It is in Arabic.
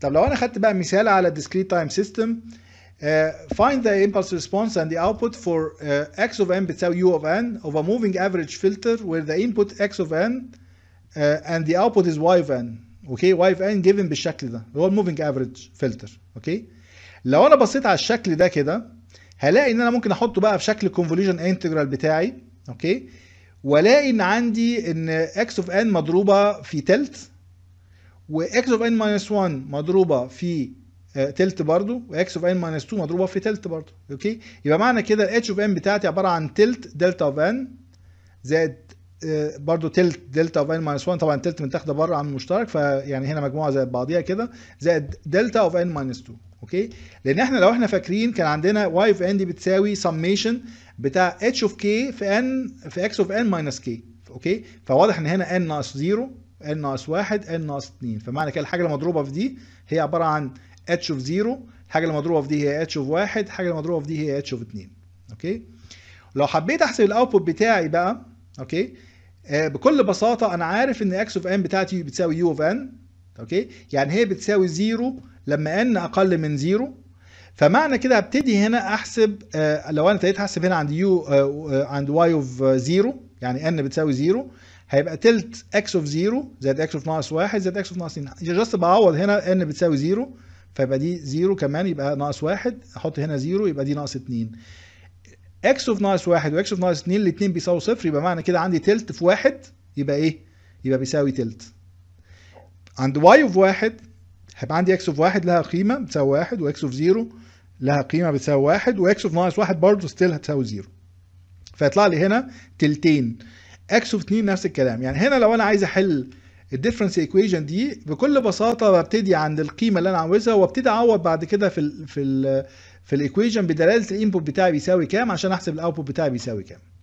طب لو انا خدت بقى مثال على discrete time system Uh, find the impulse response and the output for uh, x of n بتساوي u of n of a moving average filter where the input x of n uh, and the output is y of n okay? y of n given بالشكل ده هو moving average filter okay لو انا بصيت على الشكل ده كده هلاقي ان انا ممكن احطه بقى في شكل convolution integral بتاعي اوكي okay? والاقي ان عندي ان x of n مضروبه في تلت واكس اوف ان ماينس 1 مضروبه في آه، تلت برضو واكس اوف ان ماينس 2 مضروبه في تلت برضو اوكي يبقى معنى كده الاتش اوف ان بتاعتي عباره عن تلت دلتا اوف ان زائد آه، برضو تلت دلتا اوف ان ماينس 1 طبعا تلت متاخده بره عن المشترك فيعني هنا مجموعه زائد بعضيها كده زائد دلتا اوف ان ماينس 2 اوكي لان احنا لو احنا فاكرين كان عندنا واي اوف ان دي بتساوي سميشن بتاع اتش اوف كي في ان في اكس اوف ان ماينس كي اوكي فواضح ان هنا ان ناقص 0 n ناقص 1 n ناقص 2 فمعنى كده الحاجه المضروبه في دي هي عباره عن اتش اوف 0 الحاجه المضروبه في دي هي اتش اوف 1 الحاجه المضروبه في دي هي اتش اوف 2 اوكي لو حبيت احسب الاوتبوت بتاعي بقى اوكي آه، بكل بساطه انا عارف ان اكس اوف ان بتاعتي بتساوي يو اوف ان اوكي يعني هي بتساوي 0 لما ان اقل من 0 فمعنى كده هبتدي هنا احسب آه، لو انا ابتديت احسب هنا عند يو آه، عند واي اوف 0 يعني ان بتساوي 0 هيبقى تلت اكس اوف 0 زائد اكس اوف ناقص 1 زائد اكس اوف ناقص 2 جاست بعوض هنا ان بتساوي 0 فيبقى دي 0 كمان يبقى ناقص 1 احط هنا 0 يبقى دي ناقص 2 اكس اوف ناقص 1 واكس اوف ناقص 2 الاثنين بيساوي صفر يبقى معنى كده عندي تلت في 1 يبقى ايه؟ يبقى بيساوي تلت عند واي اوف 1 هيبقى عندي اكس اوف 1 لها قيمه بتساوي 1 واكس اوف 0 لها قيمه بتساوي 1 واكس اوف ناقص 1 برضه ستيل هتساوي 0 فيطلع لي هنا تلتين اكس اوف 2 نفس الكلام يعني هنا لو انا عايز احل الديفرنس ايكويشن دي بكل بساطه ببتدي عند القيمه اللي انا عاوزها وابتدي اعوض بعد كده في الـ في الـ في الايكويشن بدلاله الانبوت بتاعي بيساوي كام عشان احسب الاوتبوت بتاعي بيساوي كام